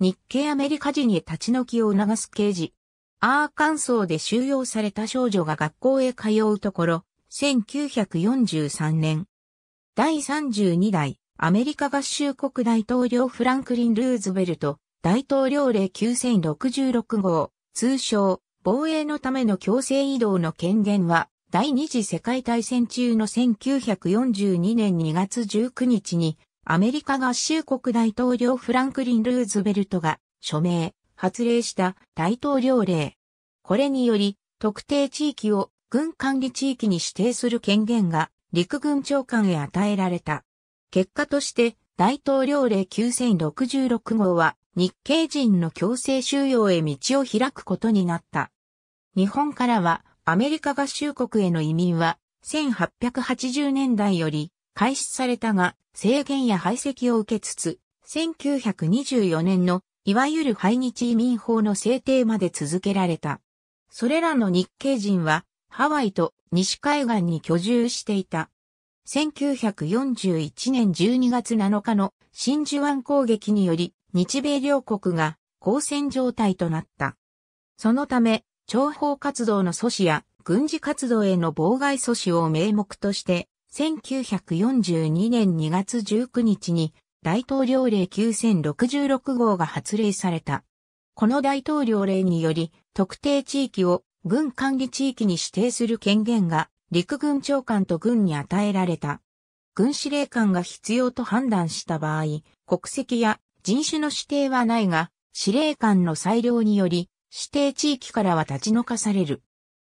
日系アメリカ人に立ち退きを促す刑事。アーカンソーで収容された少女が学校へ通うところ、1943年。第32代アメリカ合衆国大統領フランクリン・ルーズベルト大統領令9066号、通称防衛のための強制移動の権限は第二次世界大戦中の1942年2月19日にアメリカ合衆国大統領フランクリン・ルーズベルトが署名、発令した大統領令。これにより、特定地域を軍管理地域に指定する権限が陸軍長官へ与えられた。結果として、大統領令9066号は日系人の強制収容へ道を開くことになった。日本からはアメリカ合衆国への移民は1880年代より開始されたが、制限や排斥を受けつつ、1924年のいわゆる排日移民法の制定まで続けられた。それらの日系人は、ハワイと西海岸に居住していた。1941年12月7日の真珠湾攻撃により、日米両国が交戦状態となった。そのため、諜報活動の阻止や軍事活動への妨害阻止を名目として、1942年2月19日に大統領令9066号が発令された。この大統領令により、特定地域を軍管理地域に指定する権限が陸軍長官と軍に与えられた。軍司令官が必要と判断した場合、国籍や人種の指定はないが、司令官の裁量により、指定地域からは立ち退かされる。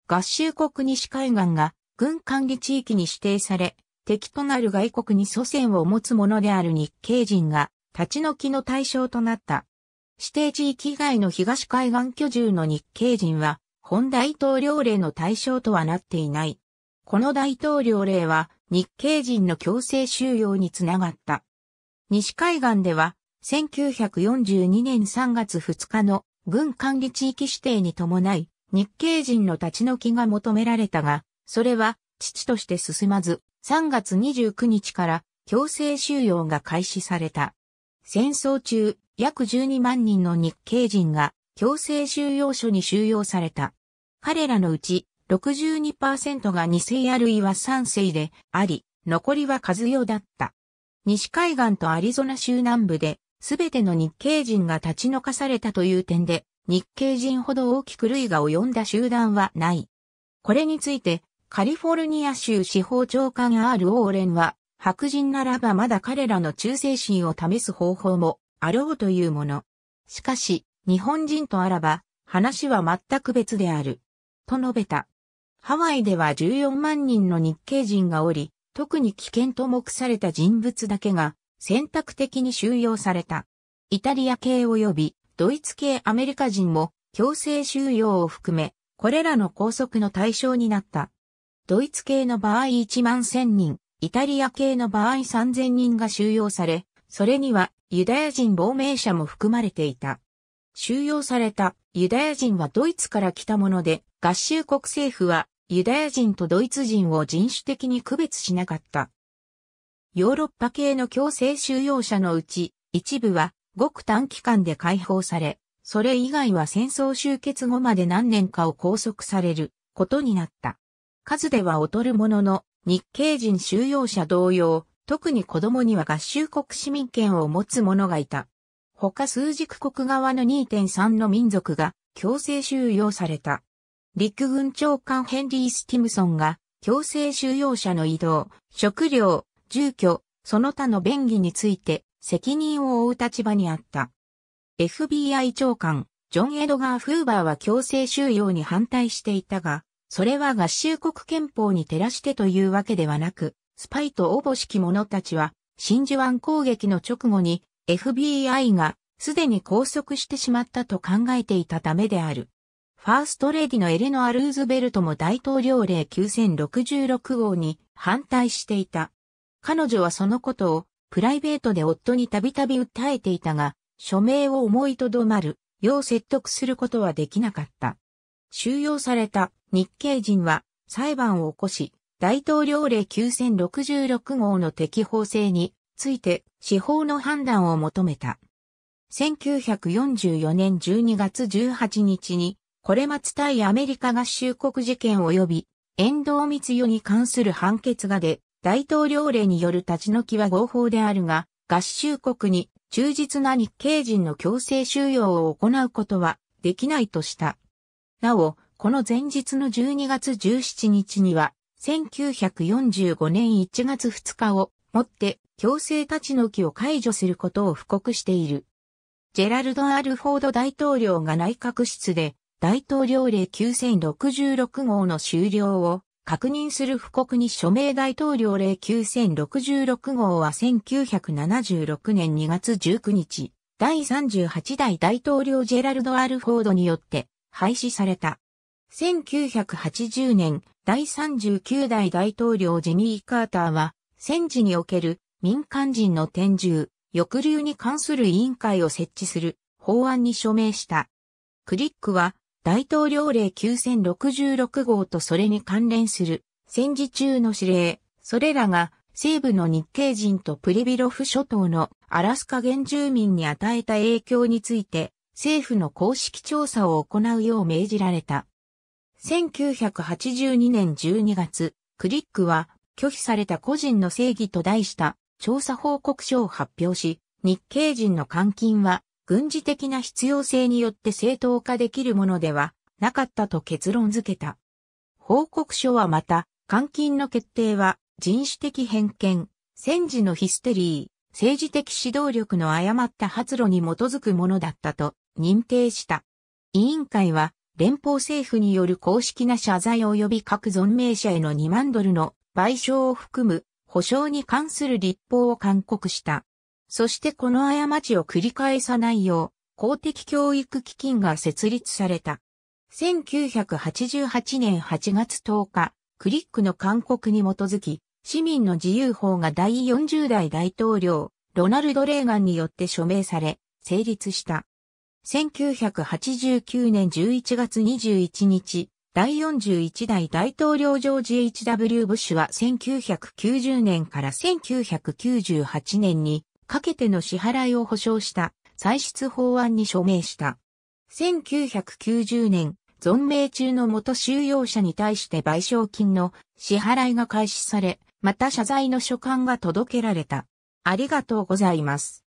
合衆国西海岸が軍管理地域に指定され、敵となる外国に祖先を持つ者である日系人が立ち退きの対象となった。指定地域以外の東海岸居住の日系人は、本大統領令の対象とはなっていない。この大統領令は日系人の強制収容につながった。西海岸では1942年3月2日の軍管理地域指定に伴い日系人の立ち退きが求められたが、それは、父として進まず、3月29日から強制収容が開始された。戦争中、約12万人の日系人が強制収容所に収容された。彼らのうち62%が2世あるいは3世であり、残りは数用だった。西海岸とアリゾナ州南部で、すべての日系人が立ち退かされたという点で、日系人ほど大きく類が及んだ集団はない。これについて、カリフォルニア州司法長官 R. オーレンは、白人ならばまだ彼らの忠誠心を試す方法もあろうというもの。しかし、日本人とあらば、話は全く別である。と述べた。ハワイでは14万人の日系人がおり、特に危険と目された人物だけが選択的に収容された。イタリア系及びドイツ系アメリカ人も強制収容を含め、これらの拘束の対象になった。ドイツ系の場合1万1000人、イタリア系の場合3000人が収容され、それにはユダヤ人亡命者も含まれていた。収容されたユダヤ人はドイツから来たもので、合衆国政府はユダヤ人とドイツ人を人種的に区別しなかった。ヨーロッパ系の強制収容者のうち、一部はごく短期間で解放され、それ以外は戦争終結後まで何年かを拘束されることになった。数では劣るものの、日系人収容者同様、特に子供には合衆国市民権を持つ者がいた。他数軸国側の2.3の民族が強制収容された。陸軍長官ヘンリー・スティムソンが強制収容者の移動、食料、住居、その他の便宜について責任を負う立場にあった。FBI 長官、ジョン・エドガー・フーバーは強制収容に反対していたが、それは合衆国憲法に照らしてというわけではなく、スパイとおぼしき者たちは、真珠湾攻撃の直後に FBI がすでに拘束してしまったと考えていたためである。ファーストレディのエレノア・ルーズベルトも大統領令9066号に反対していた。彼女はそのことをプライベートで夫にたびたび訴えていたが、署名を思いとどまる、よう説得することはできなかった。収容された日系人は裁判を起こし、大統領令9066号の適法性について司法の判断を求めた。1944年12月18日に、これまつ対アメリカ合衆国事件及び、遠藤光代に関する判決がで、大統領令による立ち退きは合法であるが、合衆国に忠実な日系人の強制収容を行うことはできないとした。なお、この前日の12月17日には、1945年1月2日をもって強制立ち退きを解除することを布告している。ジェラルド・アルフォード大統領が内閣室で大統領令9066号の終了を確認する布告に署名大統領令9066号は1976年2月19日、第38代大統領ジェラルド・アルフォードによって廃止された。1980年、第39代大統領ジミー・カーターは、戦時における民間人の転従、抑留に関する委員会を設置する法案に署名した。クリックは、大統領令9066号とそれに関連する戦時中の指令、それらが西部の日系人とプリビロフ諸島のアラスカ原住民に与えた影響について政府の公式調査を行うよう命じられた。1982年12月、クリックは拒否された個人の正義と題した調査報告書を発表し、日系人の監禁は軍事的な必要性によって正当化できるものではなかったと結論付けた。報告書はまた、監禁の決定は人種的偏見、戦時のヒステリー、政治的指導力の誤った発露に基づくものだったと認定した。委員会は連邦政府による公式な謝罪及び各存命者への2万ドルの賠償を含む保障に関する立法を勧告した。そしてこの過ちを繰り返さないよう公的教育基金が設立された。1988年8月10日、クリックの勧告に基づき、市民の自由法が第40代大統領、ロナルド・レーガンによって署名され、成立した。1989年11月21日、第41代大統領ジョージ H.W. ブッシュは1990年から1998年にかけての支払いを保障した歳出法案に署名した。1990年、存命中の元収容者に対して賠償金の支払いが開始され、また謝罪の書簡が届けられた。ありがとうございます。